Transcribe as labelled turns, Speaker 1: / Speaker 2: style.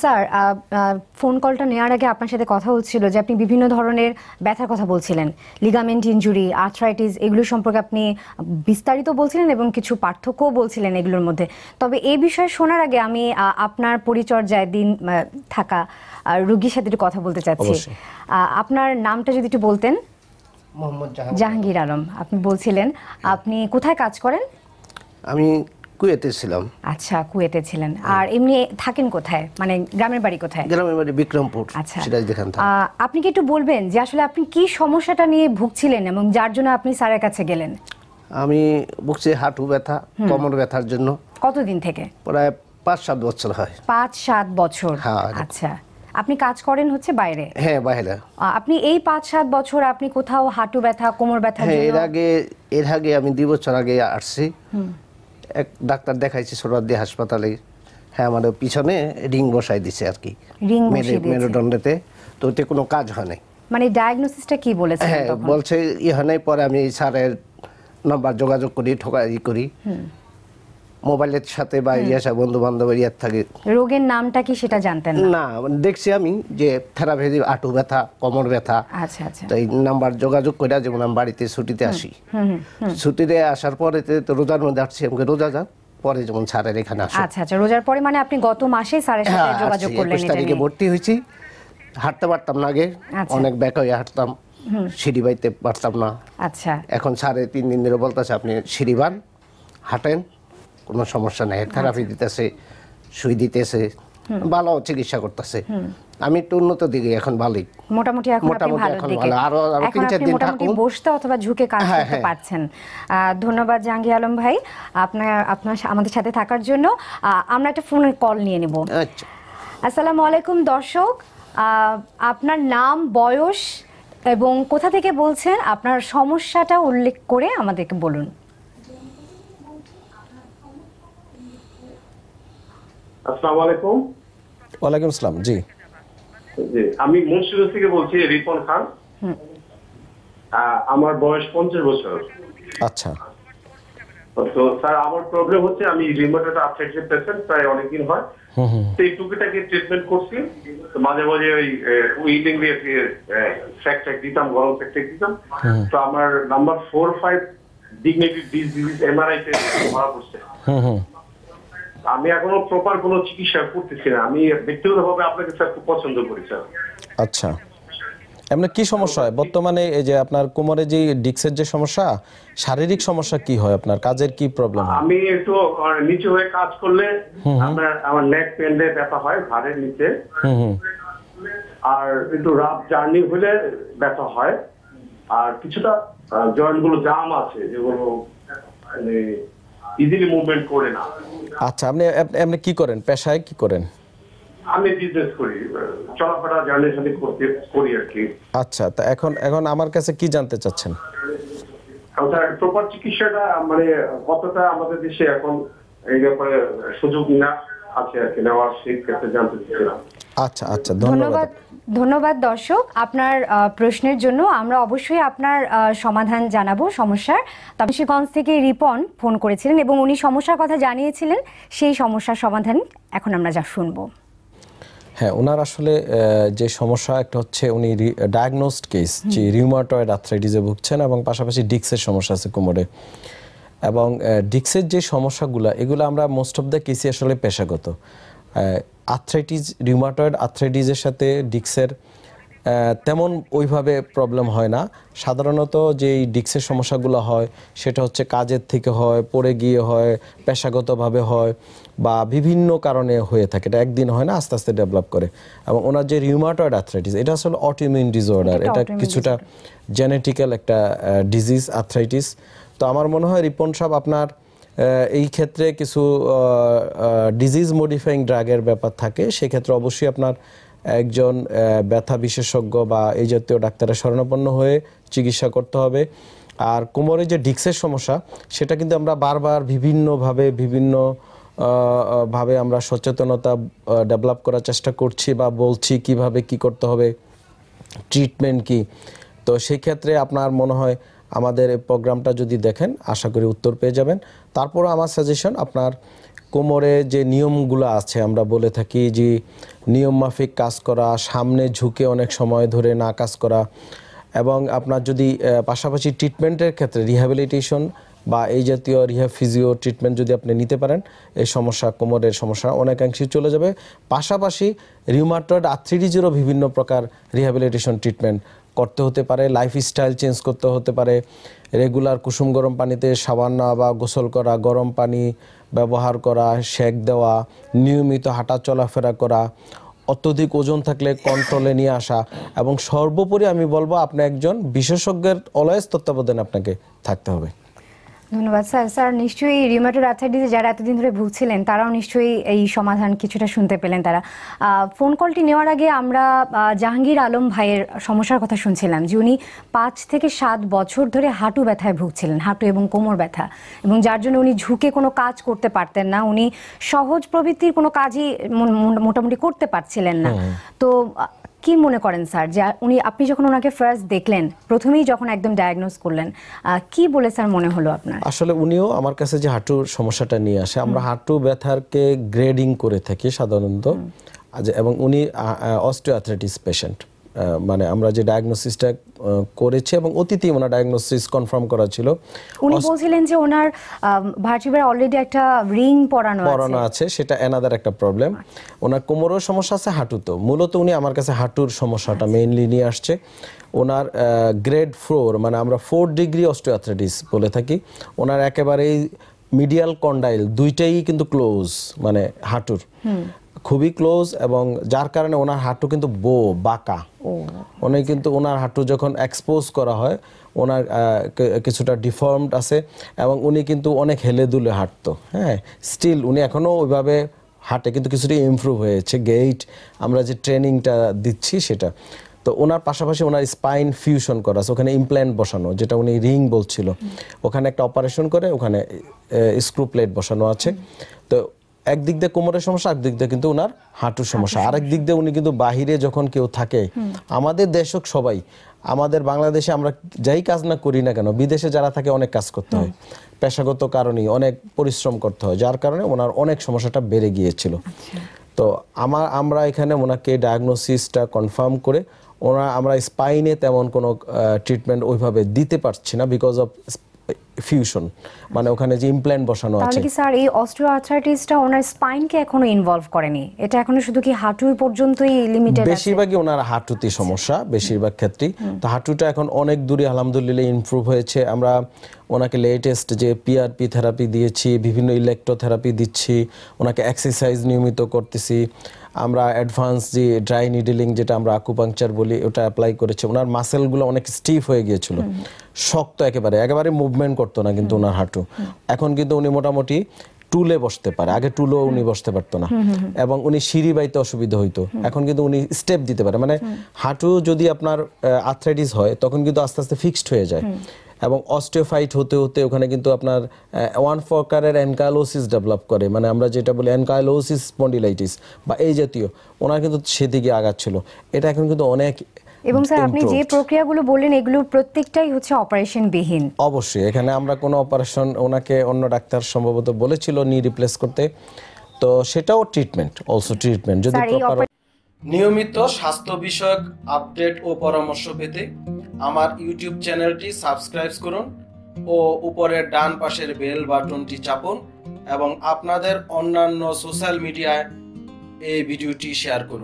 Speaker 1: Sir phone কলটা নেওয়ার আগে আপনার সাথে কথা হচ্ছিল যে আপনি বিভিন্ন ধরনের ব্যথার কথা বলছিলেন লিগামেন্ট ইঞ্জুরি আর্থরাইটিস এগুলো সম্পর্কে আপনি বিস্তারিত বলছিলেন এবং কিছু পার্থক্যও বলছিলেন এগুলোর মধ্যে তবে এই বিষয়ে শোনার আগে আমি আপনার পরিচর্যায় দিন থাকা রুগীর সাথে একটু কথা বলতে চাচ্ছি আপনার নামটা যদি একটু বলতেন মোহাম্মদ জাহাঙ্গীর আলম আপনি বলছিলেন আপনি কোথায় কাজ করেন
Speaker 2: আমি কুয়েতে ছিলাম
Speaker 1: আচ্ছা কুয়েতে ছিলেন হ্যাঁ। আর এমনি থাকেন কোথায় মানে গ্রামের বাড়ি কোথায়
Speaker 2: গ্রামের বাড়ি বিক্রমপুর আচ্ছা সিরাজদিখান
Speaker 1: আপনি কি একটু বলবেন যে আসলে আপনি কি সমস্যাটা নিয়ে ভুগছিলেন এবং যার জন্য আপনি স্যারের কাছে গেলেন
Speaker 2: আমি ভুগছি হাঁটু ব্যথা কোমর ব্যথার জন্য কতদিন থেকে প্রায় পাঁচ সাত বছর হয় পাঁচ সাত বছর হ্যাঁ, আচ্ছা
Speaker 1: আপনি কাজ করেন হচ্ছে বাইরে হ্যাঁ বাইরে আপনি এই পাঁচ সাত বছর আপনি কোথাও হাঁটু ব্যথা কোমর ব্যথা হ্যাঁ, এর
Speaker 2: আগে এর আগে আমি দুই বছর আগে আসছি এক ডাক্তার দেখাইছে সোরাদি হাসপাতালে হ্যাঁ আমার পিছনে রিং বসাই দিছে আর কি মেরুদণ্ডেতে তো ওতে কোনো কাজ হয় নাই
Speaker 1: মানে ডায়াগনোসিসটা কি বলেছে হ্যাঁ
Speaker 2: বলছে ইহানে ইয়ে হয় পরে আমি স্যারের নাম্বার যোগাযোগ করি ই করি মোবাইলের সাথে বা ইয়াসা বন্ধু বান্ধব ইয়ার থাকে
Speaker 1: রোগের নামটা কি সেটা জানতেন
Speaker 2: না দেখছি আমি যে থেরাপি আঁটু ব্যথা কোমর ব্যথা আচ্ছা আচ্ছা তো এই নাম্বার যোগাযোগ করে যেমন আমি বাড়িতে ছুটিতে আসি ছুটিতে আসার পরে তো রোজার মধ্যে আসছি আমাকে রোজা যা পরে যখন স্যারের এখানে আসি আচ্ছা
Speaker 1: আচ্ছা রোজার পরে মানে আপনি গত মাসে স্যারের সাথে হ্যাঁ, যোগাযোগ করলেন এটা তারিখে
Speaker 2: ভর্তি হয়েছি হাঁটতে পারতাম না আগে আচ্ছা। অনেক ব্যাক হয়ে হাঁটতাম সিঁড়ি বাইতে পারতাম না আচ্ছা এখন সাড়ে তিন দিন ধরে বলতেছে আপনি সিঁড়ি বান হাঁটেন কোনো সমস্যা নাই থেরাপি আচ্ছা। দিতেছে সুই দিতেছে ভালো চিকিৎসা করতেছে আমি একটু উন্নত দিকে এখন ভালোই মোটামুটি এখন এখন ভালো আরো আরো তিন চার দিন থাকুন
Speaker 1: বসতে অথবা ঝুঁকে কাজ হ্যাঁ, করতে হ্যাঁ। পারছেন ধন্যবাদ জাহাঙ্গীর আলম ভাই আপনার আপনার আমাদের সাথে থাকার জন্য আমরা একটা ফোন কল নিয়ে নেব আচ্ছা আসসালামু আলাইকুম দর্শক আপনার নাম বয়স এবং কোথা থেকে বলছেন আপনার সমস্যাটা উল্লেখ করে আমাদেরকে বলুন
Speaker 3: আসসালামু
Speaker 4: আলাইকুম
Speaker 1: ওয়ালাইকুম আসসালাম
Speaker 3: জি
Speaker 4: জি আমি মুন্সিগঞ্জ থেকে বলছি রিপন খান আমার বয়স পঞ্চাশ বছর আচ্ছা তো স্যার আমার প্রবলেম হচ্ছে আমি রিমোটাটা আপসাইড পেশেন্ট প্রায় অনেকদিন হয় তো এই টুকিটাকে ট্রিটমেন্ট করছি মাঝে মাঝে ওই উইলিং দিয়ে ফ্যাক ট্যাক দিতাম গরম ফ্যাক ট্যাক দিতাম তো আমার number four five degenerative disease MRI তে ধরা পড়ছে আমি এখনো প্রপার কোনো চিকিৎসা করতেছি না আমি ব্যক্তিগতভাবে আপনাকে স্যার খুব পছন্দ করি স্যার
Speaker 3: আচ্ছা এমনি কি সমস্যা হয় বর্তমানে এই যে আপনার কোমরে যে ডিক্সের যে সমস্যা শারীরিক সমস্যা কি হয় আপনার কাজের কি প্রবলেম
Speaker 4: আমি একটু নিচে হয়ে কাজ করলে আমার আমার নেক পেনে ব্যথা হয় ঘাড়ের নিচে আর একটু রাফ জার্নি হলে ব্যথা হয় আর কিছুটা জয়েন্ট গুলো জাম আছে যেগুলো ইজিলি মানে মুভমেন্ট করে না
Speaker 3: আচ্ছা আপনি আপনি কি করেন পেশায় কি করেন
Speaker 4: আমি বিজনেস করি চলাফেরা জার্নালিস্ট করতে করি আর কি
Speaker 3: আচ্ছা তা এখন এখন আমার কাছে কি জানতে চাচ্ছেন
Speaker 4: প্রপার চিকিৎসাটা মানে কতটা আমাদের দেশে এখন এই ব্যাপারে সুযোগ না আছে আর কি নেওয়ার সেই ক্ষেত্রে জানতে চাচ্ছিলাম
Speaker 3: আচ্ছা আচ্ছা ধন্যবাদ
Speaker 1: ধন্যবাদ দর্শক আপনার প্রশ্নের জন্য আমরা অবশ্যই আপনার সমাধান জানাবো সমস্যার তাপসীগঞ্জ থেকে রিপন ফোন করেছিলেন এবং উনি সমস্যার কথা জানিয়েছিলেন সেই সমস্যার সমাধান এখন আমরা যা শুনবো
Speaker 3: হ্যাঁ ওনার আসলে যে সমস্যা একটা হচ্ছে উনি ডায়াগনোসড কেস যে রিউমাটয়েড আর্থ্রাইটিসে ভুগছেন এবং পাশাপাশি ডিক্সের সমস্যা আছে কোমরে এবং ডিক্সের যে সমস্যাগুলো এগুলো আমরা মোস্ট অফ দ্য কেসি আসলে পেশাগত আর্থ্রাইটিস রিউমাটয়েড আর্থ্রাইটিসের সাথে ডিক্সের তেমন ওইভাবে প্রবলেম হয় না সাধারণত যেই ডিক্সের সমস্যাগুলো হয় সেটা হচ্ছে কাজের থেকে হয় পড়ে গিয়ে হয় পেশাগতভাবে হয় বা বিভিন্ন কারণে হয়ে থাকে এটা একদিন হয় না আস্তে আস্তে ডেভেলপ করে এবং ওনার যে রিউমাটয়েড আর্থ্রাইটিস এটা আসলে অটোমিউন ডিসঅর্ডার এটা কিছুটা জেনেটিক্যাল একটা ডিজিজ আর্থ্রাইটিস তো আমার মনে হয় রিপন সাহেব আপনার এই ক্ষেত্রে কিছু ডিজিজ মডিফাইং ড্রাগের ব্যাপার থাকে সেক্ষেত্রে অবশ্যই আপনার একজন ব্যথা বিশেষজ্ঞ বা এই জাতীয় ডাক্তারের শরণাপন্ন হয়ে চিকিৎসা করতে হবে আর কোমরে যে ডিক্সের সমস্যা সেটা কিন্তু আমরা বারবার বিভিন্নভাবে বিভিন্ন ভাবে আমরা সচেতনতা ডেভেলপ করার চেষ্টা করছি বা বলছি কিভাবে কি করতে হবে ট্রিটমেন্ট কি তো সেই ক্ষেত্রে আপনার মনে হয় আমাদের এই প্রোগ্রামটা যদি দেখেন আশা করি উত্তর পেয়ে যাবেন তারপর আমার সাজেশন আপনার কোমরে যে নিয়মগুলো আছে আমরা বলে থাকি যে নিয়ম মাফিক কাজ করা সামনে ঝুঁকে অনেক সময় ধরে না কাজ করা এবং আপনার যদি পাশাপাশি ট্রিটমেন্টের ক্ষেত্রে রিহ্যাবিলিটেশন বা এই জাতীয় রিহা ফিজিও ট্রিটমেন্ট যদি আপনি নিতে পারেন এই সমস্যা কোমরের সমস্যা অনেকাংশে চলে যাবে পাশাপাশি রিউমাটয়েড আর্থ্রিটিজেরও বিভিন্ন প্রকার রিহ্যাবিলিটেশন ট্রিটমেন্ট করতে হতে পারে লাইফস্টাইল চেঞ্জ করতে হতে পারে রেগুলার কুসুম গরম পানিতে সাবান নেওয়া বা গোসল করা গরম পানি ব্যবহার করা শেক দেওয়া নিয়মিত হাঁটা চলাফেরা করা অত্যধিক ওজন থাকলে কন্ট্রোলে নিয়ে আসা এবং সর্বোপরি আমি বলবো আপনি একজন বিশেষজ্ঞের অলয়েস তত্ত্বাবধানে আপনাকে থাকতে হবে
Speaker 1: ধন্যবাদ স্যার স্যার নিশ্চয়ই রিউমাটোর আর্থাইটিসে যারা এতদিন ধরে ভুগছিলেন তারাও নিশ্চয়ই এই সমাধান কিছুটা শুনতে পেলেন তারা ফোন কলটি নেওয়ার আগে আমরা জাহাঙ্গীর আলম ভাইয়ের সমস্যার কথা শুনছিলাম যে উনি পাঁচ থেকে সাত বছর ধরে হাঁটু ব্যথায় ভুগছিলেন হাঁটু এবং কোমর ব্যথা এবং যার জন্য উনি ঝুঁকে কোনো কাজ করতে পারতেন না উনি সহজ প্রবৃত্তির কোনো কাজই মোটামুটি করতে পারছিলেন না তো কি মনে করেন স্যার যে উনি আপনি যখন ওনাকে ফার্স্ট দেখলেন প্রথমেই যখন একদম ডায়াগনোজ করলেন কি বলে স্যার মনে হলো আপনার
Speaker 3: আসলে উনিও আমার কাছে যে হাঁটুর সমস্যাটা নিয়ে আসে আমরা হাঁটু ব্যথারকে গ্রেডিং করে থাকি সাধারণত এবং উনি অস্টিওথ্রেটিস পেশেন্ট মানে আমরা যে ডায়াগনোসিসটা করেছি এবং অতীতেই ওনার ডায়াগনোসিস কনফার্ম করা ছিল উনি বলছিলেন
Speaker 1: যে ওনার ভার্টিব্রা অলরেডি একটা রিং পরানো আছে পরানো
Speaker 3: আছে সেটা অ্যানাদার একটা প্রবলেম ওনার কোমরের সমস্যা আছে হাঁটুতে মূলত উনি আমার কাছে হাঁটুর সমস্যাটা মেইনলি আচ্ছা। নিয়ে আসছে ওনার গ্রেড ফোর মানে আমরা ফোর ডিগ্রি অস্টিওআর্থ্রাইটিস বলে থাকি ওনার একেবারেই মিডিয়াল কন্ডাইল দুইটাই কিন্তু ক্লোজ মানে হাঁটুর খুবই ক্লোজ এবং যার কারণে ওনার হাঁটু কিন্তু বো বাঁকা উনি কিন্তু ওনার হাঁটু যখন এক্সপোজ করা হয় ওনার কিছুটা ডিফর্মড আছে এবং উনি কিন্তু অনেক হেলে দুলে হাঁটতো হ্যাঁ স্টিল উনি এখনও ওইভাবে হাঁটে কিন্তু কিছুটা ইমপ্রুভ হয়েছে গেইট আমরা যে ট্রেনিংটা দিচ্ছি সেটা তো ওনার পাশাপাশি ওনার স্পাইন ফিউশন করা আছে ওখানে ইমপ্ল্যান্ট বসানো যেটা উনি রিং বলছিল ওখানে একটা অপারেশন করে ওখানে স্ক্রু প্লেট বসানো আছে তো একদিক দিয়ে কোমরের সমস্যা আর দিক দিয়ে কিন্তু ওনার হাঁটুর সমস্যা আরেক দিক দিয়ে উনি কিন্তু বাহিরে যখন কেউ থাকে আমাদের দেশক সবাই আমাদের বাংলাদেশে আমরা যাই কাজ না করি না কেন বিদেশে যারা থাকে অনেক কাজ করতে হয় পেশাগত কারণেই অনেক পরিশ্রম করতে হয় যার কারণে ওনার অনেক সমস্যাটা বেড়ে গিয়েছিল আচ্ছা। তো আমার আমরা এখানে ওনাকে ডায়াগনোসিসটা কনফার্ম করে ওনার আমরা স্পাইনে তেমন কোনো ট্রিটমেন্ট ওইভাবে দিতে পারছি না বিকজ অফ ফিউশন মানে ওখানে যে ইমপ্ল্যান্ট বসানো আছে তাহলে কি
Speaker 1: স্যার এই অস্ট্রিও আর্থ্রাইটিসটা ওনার স্পাইনকে এখনো ইনভলভ করেনি এটা এখনো শুধু কি হাঁটু পর্যন্তই লিমিটেড আছে
Speaker 3: বেশিরভাগই ওনার হাঁটুতে আচ্ছা। সমস্যা বেশিরভাগ ক্ষেত্রে তো হাঁটুটা এখন অনেক দূরে আলহামদুলিল্লাহ ইমপ্রুভ হয়েছে আমরা ওনাকে লেটেস্ট যে পিআরপি থেরাপি দিয়েছি বিভিন্ন ইলেকট্রোথেরাপি দিচ্ছি ওনাকে এক্সারসাইজ নিয়মিত করতেছি আমরা অ্যাডভান্স যে ড্রাই নিডলিং যেটা আমরা আকুপাংচার বলি ওটা অ্যাপ্লাই করেছি ওনার মাসেলগুলো অনেক স্টিফ হয়ে গিয়েছিল শক্ত একেবারে একেবারে মুভমেন্ট করতো না কিন্তু ওনার হাঁটু এখন কিন্তু উনি মোটামুটি টুলে বসতে পারে আগে টুলও উনি বসতে পারতো না এবং উনি সিঁড়ি বাইতে অসুবিধা হইতো এখন কিন্তু উনি স্টেপ দিতে পারে মানে হাঁটু যদি আপনার আর্থ্রাইটিস হয় তখন কিন্তু আস্তে আস্তে ফিক্সড হয়ে যায় এবং অস্টিওফাইট হতে হতে ওখানে কিন্তু আপনার ওয়ান প্রকারের অ্যানকাইলোসিস ডেভেলপ করে মানে আমরা যেটা বলি অ্যানকাইলোসিস স্পন্ডিলাইটিস বা এই জাতীয় ওনার কিন্তু সেদিকে আগাচ্ছিল এটা এখন কিন্তু অনেক এবং স্যার আপনি যে
Speaker 1: প্রক্রিয়াগুলো বললেন এগুলো প্রত্যেকটাই হচ্ছে অপারেশন বিহীন
Speaker 3: অবশ্যই এখানে আমরা কোনো অপারেশন ওনাকে অন্য ডাক্তার সম্ভবত বলেছিল নি রিপ্লেস করতে তো সেটাও ট্রিটমেন্ট অলসো ট্রিটমেন্ট যদি নিয়মিত স্বাস্থ্য বিষয়ক আপডেট ও পরামর্শ পেতে আমার ইউটিউব চ্যানেলটি সাবস্ক্রাইব করুন ও উপরের ডান পাশের বেল বাটনটি চাপুন এবং আপনাদের অন্যান্য সোশ্যাল মিডিয়ায় এই ভিডিওটি শেয়ার করুন